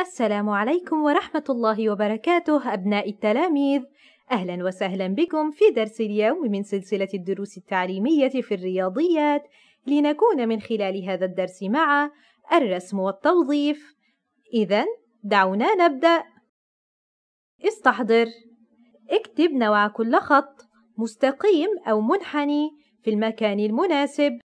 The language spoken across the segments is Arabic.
السلام عليكم ورحمة الله وبركاته أبناء التلاميذ أهلا وسهلا بكم في درس اليوم من سلسلة الدروس التعليمية في الرياضيات لنكون من خلال هذا الدرس مع الرسم والتوظيف إذا دعونا نبدأ استحضر اكتب نوع كل خط مستقيم أو منحني في المكان المناسب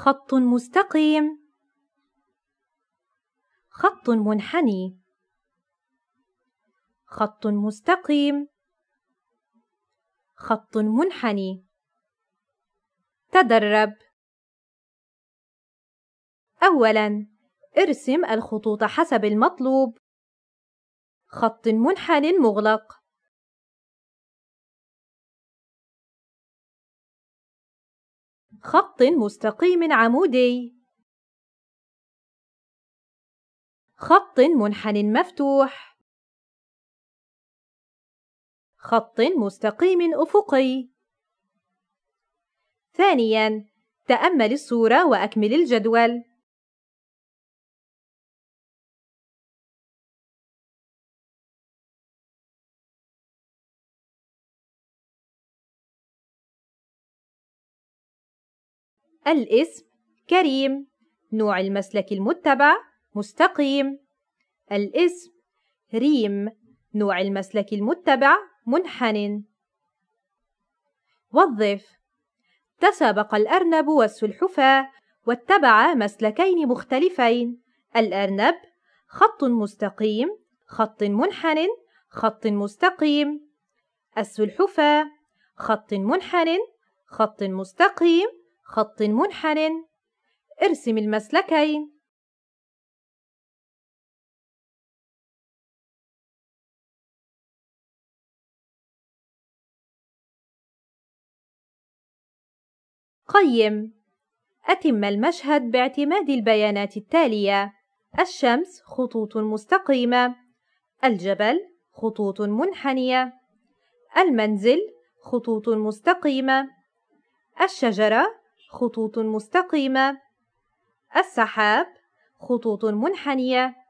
خط مستقيم خط منحني خط مستقيم خط منحني تدرب اولا ارسم الخطوط حسب المطلوب خط منحن مغلق خط مستقيم عمودي خط منحن مفتوح خط مستقيم أفقي ثانياً تأمل الصورة وأكمل الجدول الاسم كريم نوع المسلك المتبع مستقيم الاسم ريم نوع المسلك المتبع منحن وظف تسابق الأرنب والسلحفاة واتبعا مسلكين مختلفين الأرنب خط مستقيم خط منحن خط مستقيم السلحفاة خط منحن خط مستقيم خط منحن ارسم المسلكين قيم أتم المشهد باعتماد البيانات التالية الشمس خطوط مستقيمة الجبل خطوط منحنية المنزل خطوط مستقيمة الشجرة خطوط مستقيمة السحاب خطوط منحنية